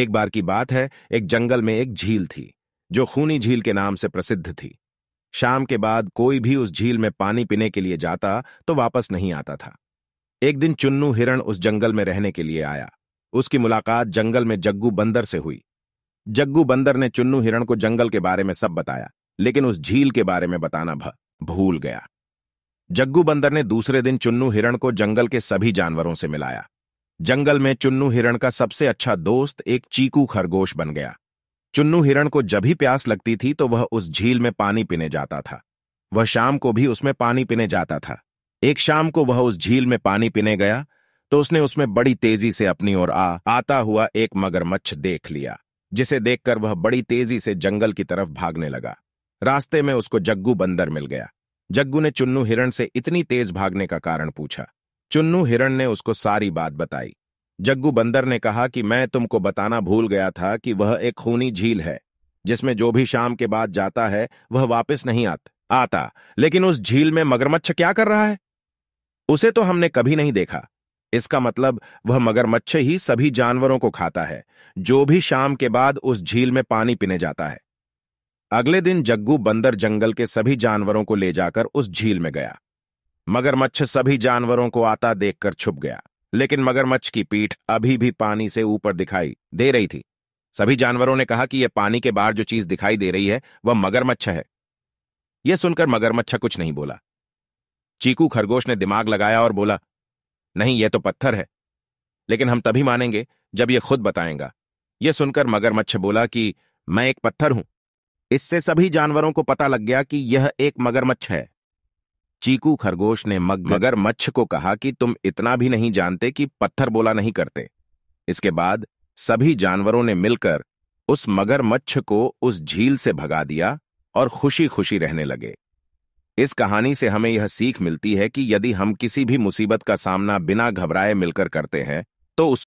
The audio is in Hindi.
एक बार की बात है एक जंगल में एक झील थी जो खूनी झील के नाम से प्रसिद्ध थी शाम के बाद कोई भी उस झील में पानी पीने के लिए जाता तो वापस नहीं आता था एक दिन चुन्नू हिरण उस जंगल में रहने के लिए आया उसकी मुलाकात जंगल में जग्गू बंदर से हुई जग्गू बंदर ने चुन्नू हिरण को जंगल के बारे में सब बताया लेकिन उस झील के बारे में बताना भूल गया जग्गू बंदर ने दूसरे दिन चुन्नू हिरण को जंगल के सभी जानवरों से मिलाया जंगल में चुन्नू हिरण का सबसे अच्छा दोस्त एक चीकू खरगोश बन गया चुन्नू हिरण को जब भी प्यास लगती थी तो वह उस झील में पानी पीने जाता था वह शाम को भी उसमें पानी पीने जाता था एक शाम को वह उस झील में पानी पीने गया तो उसने उसमें बड़ी तेजी से अपनी ओर आ आता हुआ एक मगरमच्छ देख लिया जिसे देखकर वह बड़ी तेजी से जंगल की तरफ भागने लगा रास्ते में उसको जग्गू बंदर मिल गया जग्गू ने चुन्नू हिरण से इतनी तेज भागने का कारण पूछा चुन्नू हिरण ने उसको सारी बात बताई जग्गू बंदर ने कहा कि मैं तुमको बताना भूल गया था कि वह एक खूनी झील है जिसमें जो भी शाम के बाद जाता है वह वापस नहीं आता आता लेकिन उस झील में मगरमच्छ क्या कर रहा है उसे तो हमने कभी नहीं देखा इसका मतलब वह मगरमच्छ ही सभी जानवरों को खाता है जो भी शाम के बाद उस झील में पानी पीने जाता है अगले दिन जग्गू बंदर जंगल के सभी जानवरों को ले जाकर उस झील में गया मगरमच्छ सभी जानवरों को आता देखकर छुप गया लेकिन मगरमच्छ की पीठ अभी भी पानी से ऊपर दिखाई दे रही थी सभी जानवरों ने कहा कि यह पानी के बाहर जो चीज दिखाई दे रही है वह मगरमच्छ है यह सुनकर मगरमच्छ कुछ नहीं बोला चीकू खरगोश ने दिमाग लगाया और बोला नहीं यह तो पत्थर है लेकिन हम तभी मानेंगे जब यह खुद बताएंगा यह सुनकर मगरमच्छ बोला कि मैं एक पत्थर हूं इससे सभी जानवरों को पता लग गया कि यह एक मगरमच्छ है चीकू खरगोश ने मग मगर मच्छ को कहा कि तुम इतना भी नहीं जानते कि पत्थर बोला नहीं करते इसके बाद सभी जानवरों ने मिलकर उस मगरमच्छ को उस झील से भगा दिया और खुशी खुशी रहने लगे इस कहानी से हमें यह सीख मिलती है कि यदि हम किसी भी मुसीबत का सामना बिना घबराए मिलकर करते हैं तो उस